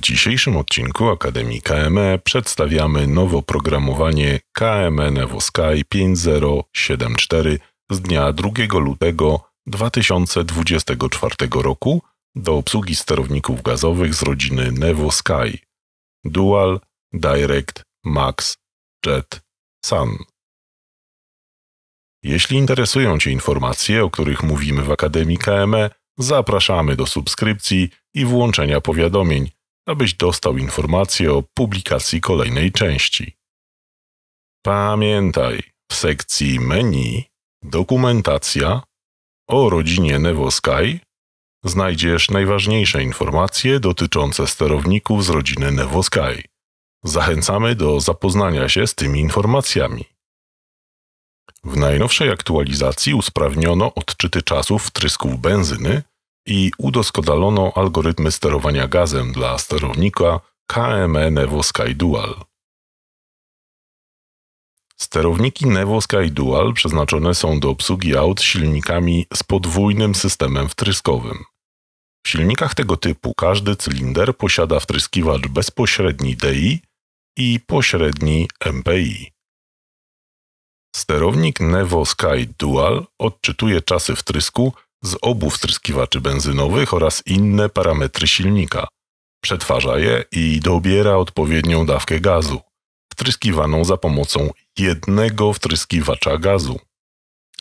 W dzisiejszym odcinku Akademii KME przedstawiamy nowo programowanie KME Nevo Sky 5074 z dnia 2 lutego 2024 roku do obsługi sterowników gazowych z rodziny Nevo Sky Dual, Direct, Max, Jet, Sun. Jeśli interesują Cię informacje, o których mówimy w Akademii KME, zapraszamy do subskrypcji i włączenia powiadomień – abyś dostał informację o publikacji kolejnej części. Pamiętaj, w sekcji menu Dokumentacja o rodzinie NevoSky znajdziesz najważniejsze informacje dotyczące sterowników z rodziny NevoSky. Zachęcamy do zapoznania się z tymi informacjami. W najnowszej aktualizacji usprawniono odczyty czasów wtrysków benzyny i udoskonalono algorytmy sterowania gazem dla sterownika KME Nevo Sky Dual. Sterowniki Nevo Sky Dual przeznaczone są do obsługi aut silnikami z podwójnym systemem wtryskowym. W silnikach tego typu każdy cylinder posiada wtryskiwacz bezpośredni DI i pośredni MPI. Sterownik Nevo Sky Dual odczytuje czasy wtrysku z obu wtryskiwaczy benzynowych oraz inne parametry silnika. Przetwarza je i dobiera odpowiednią dawkę gazu, wtryskiwaną za pomocą jednego wtryskiwacza gazu.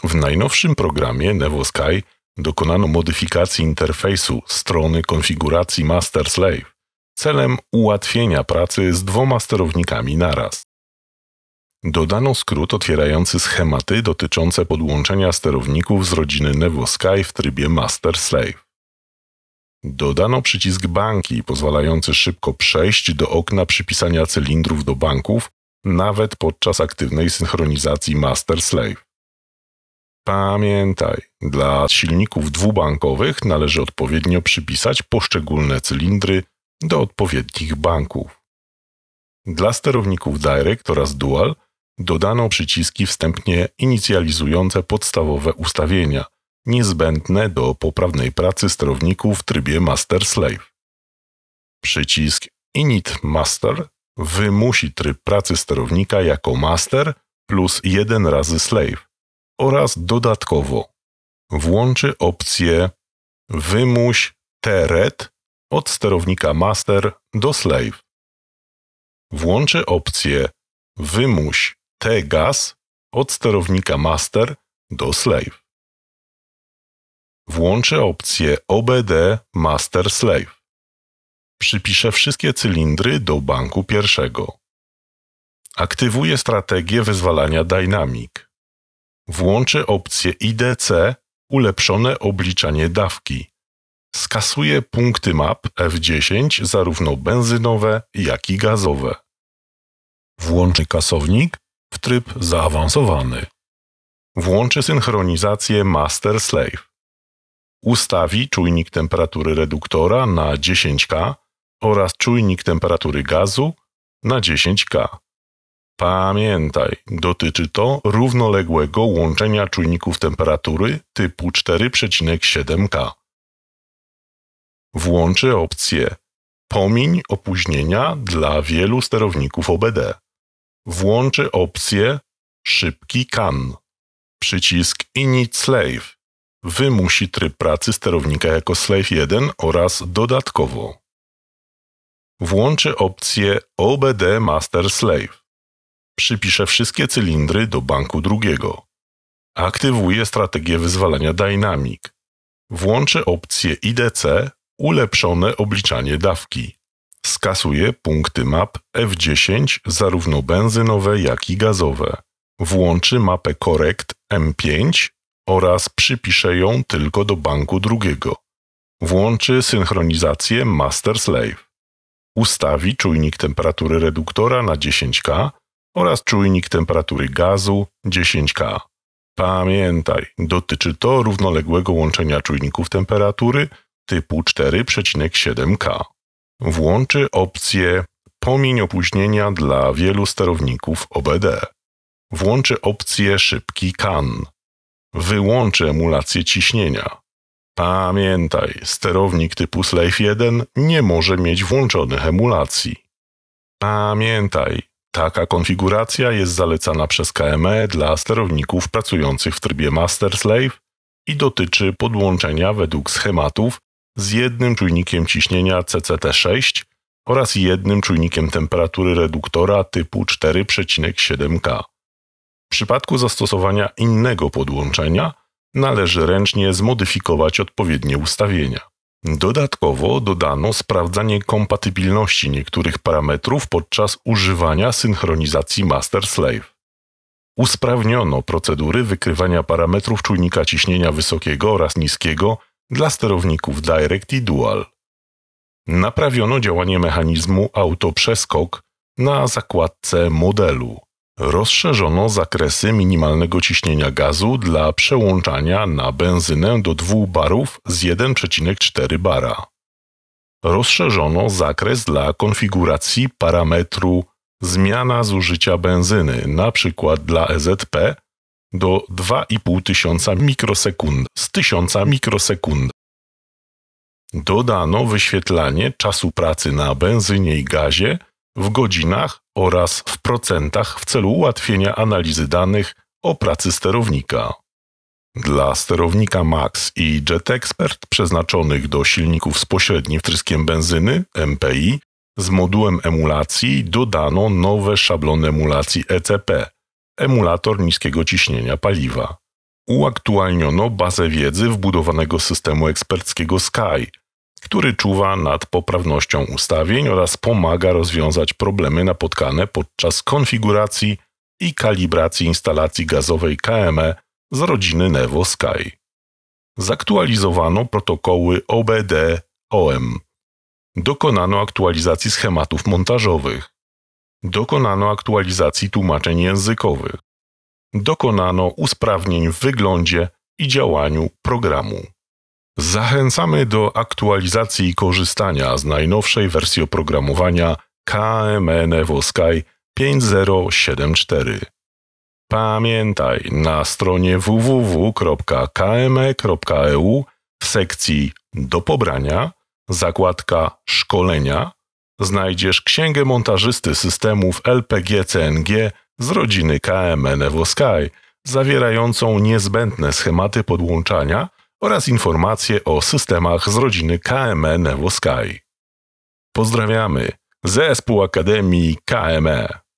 W najnowszym programie NevoSky dokonano modyfikacji interfejsu strony konfiguracji master-slave celem ułatwienia pracy z dwoma sterownikami naraz. Dodano skrót otwierający schematy dotyczące podłączenia sterowników z rodziny Nevo Sky w trybie Master Slave. Dodano przycisk banki pozwalający szybko przejść do okna przypisania cylindrów do banków, nawet podczas aktywnej synchronizacji Master Slave. Pamiętaj, dla silników dwubankowych należy odpowiednio przypisać poszczególne cylindry do odpowiednich banków. Dla sterowników Direct oraz Dual dodano przyciski wstępnie inicjalizujące podstawowe ustawienia, niezbędne do poprawnej pracy sterowników w trybie master slave. Przycisk init master wymusi tryb pracy sterownika jako master plus jeden razy slave oraz dodatkowo włączy opcję wymuś teret od sterownika master do slave. Włączy opcję wymuś T-Gas od sterownika master do slave. Włączę opcję OBD Master Slave. Przypiszę wszystkie cylindry do banku pierwszego. Aktywuję strategię wyzwalania Dynamic. Włączę opcję IDC Ulepszone obliczanie dawki. Skasuję punkty map F10 zarówno benzynowe, jak i gazowe. Włączę kasownik w tryb zaawansowany. Włączy synchronizację master-slave. Ustawi czujnik temperatury reduktora na 10K oraz czujnik temperatury gazu na 10K. Pamiętaj, dotyczy to równoległego łączenia czujników temperatury typu 4,7K. Włączy opcję Pomiń opóźnienia dla wielu sterowników OBD włączy opcję Szybki CAN. Przycisk Init Slave wymusi tryb pracy sterownika jako Slave 1 oraz dodatkowo. Włączy opcję OBD Master Slave. Przypisze wszystkie cylindry do banku drugiego. Aktywuje strategię wyzwalania Dynamic. Włączy opcję IDC Ulepszone obliczanie dawki. Skasuje punkty map F10 zarówno benzynowe, jak i gazowe. Włączy mapę korekt M5 oraz przypisze ją tylko do banku drugiego. Włączy synchronizację master-slave. Ustawi czujnik temperatury reduktora na 10K oraz czujnik temperatury gazu 10K. Pamiętaj, dotyczy to równoległego łączenia czujników temperatury typu 4,7K włączy opcję Pomień opóźnienia dla wielu sterowników OBD. Włączy opcję Szybki CAN. Wyłączy emulację ciśnienia. Pamiętaj, sterownik typu Slave 1 nie może mieć włączonych emulacji. Pamiętaj, taka konfiguracja jest zalecana przez KME dla sterowników pracujących w trybie Master Slave i dotyczy podłączenia według schematów z jednym czujnikiem ciśnienia CCT6 oraz jednym czujnikiem temperatury reduktora typu 4,7K. W przypadku zastosowania innego podłączenia należy ręcznie zmodyfikować odpowiednie ustawienia. Dodatkowo dodano sprawdzanie kompatybilności niektórych parametrów podczas używania synchronizacji master-slave. Usprawniono procedury wykrywania parametrów czujnika ciśnienia wysokiego oraz niskiego dla sterowników Direct i Dual. Naprawiono działanie mechanizmu autoprzeskok na zakładce modelu. Rozszerzono zakresy minimalnego ciśnienia gazu dla przełączania na benzynę do 2 barów z 1,4 bara. Rozszerzono zakres dla konfiguracji parametru zmiana zużycia benzyny, np. dla EZP do 2,5 tysiąca mikrosekund z 1000 mikrosekund. Dodano wyświetlanie czasu pracy na benzynie i gazie w godzinach oraz w procentach w celu ułatwienia analizy danych o pracy sterownika. Dla sterownika MAX i JetExpert przeznaczonych do silników z pośrednim wtryskiem benzyny MPI z modułem emulacji dodano nowe szablony emulacji ECP emulator niskiego ciśnienia paliwa. Uaktualniono bazę wiedzy wbudowanego systemu eksperckiego Sky, który czuwa nad poprawnością ustawień oraz pomaga rozwiązać problemy napotkane podczas konfiguracji i kalibracji instalacji gazowej KME z rodziny Nevo Sky. Zaktualizowano protokoły OBD-OM. Dokonano aktualizacji schematów montażowych. Dokonano aktualizacji tłumaczeń językowych. Dokonano usprawnień w wyglądzie i działaniu programu. Zachęcamy do aktualizacji i korzystania z najnowszej wersji oprogramowania KMN Evosky 5074. Pamiętaj, na stronie www.kme.eu w sekcji do pobrania zakładka szkolenia znajdziesz księgę montażysty systemów LPG-CNG z rodziny KMN Evosky, zawierającą niezbędne schematy podłączania oraz informacje o systemach z rodziny KMN Evosky. Pozdrawiamy! Zespół Akademii KME